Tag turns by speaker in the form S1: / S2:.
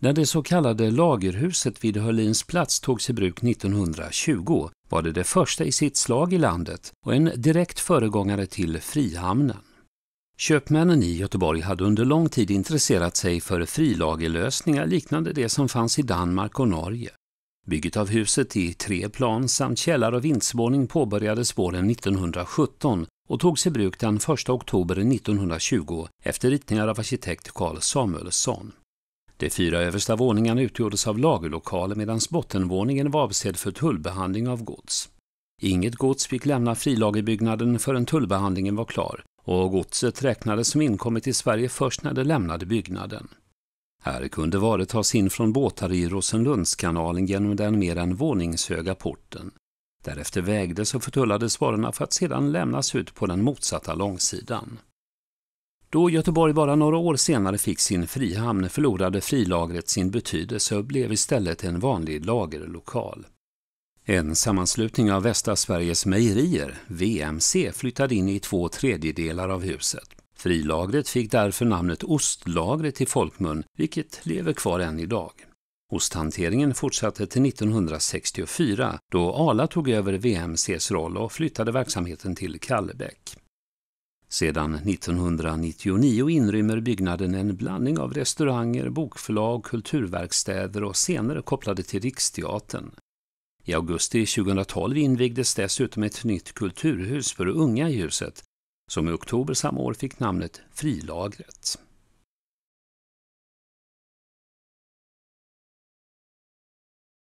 S1: När det så kallade lagerhuset vid Hörlins plats togs i bruk 1920 var det det första i sitt slag i landet och en direkt föregångare till Frihamnen. Köpmännen i Göteborg hade under lång tid intresserat sig för frilagerlösningar liknande det som fanns i Danmark och Norge. Bygget av huset i tre plan samt källar och vindsvåning påbörjades våren 1917 och togs i bruk den 1 oktober 1920 efter ritningar av arkitekt Carl Samuelsson. De fyra översta våningarna utgjordes av lagerlokaler medan bottenvåningen var avsedd för tullbehandling av gods. Inget gods fick lämna frilagerbyggnaden förrän tullbehandlingen var klar och godset räknades som inkommit till Sverige först när det lämnade byggnaden. Här kunde varor tas in från båtar i Rosenlundskanalen genom den mer än våningshöga porten. Därefter vägdes och förtullades varorna för att sedan lämnas ut på den motsatta långsidan. Då Göteborg bara några år senare fick sin frihamn förlorade frilagret sin betydelse och blev istället en vanlig lagerlokal. En sammanslutning av Västra Sveriges mejerier, VMC, flyttade in i två tredjedelar av huset. Frilagret fick därför namnet Ostlagret i folkmun, vilket lever kvar än idag. Osthanteringen fortsatte till 1964 då Ala tog över VMCs roll och flyttade verksamheten till Kallebäck. Sedan 1999 inrymmer byggnaden en blandning av restauranger, bokförlag, kulturverkstäder och scener kopplade till Riksteatern. I augusti 2012 invigdes dessutom ett nytt kulturhus för unga i huset som i oktober samma år fick namnet Frilagret.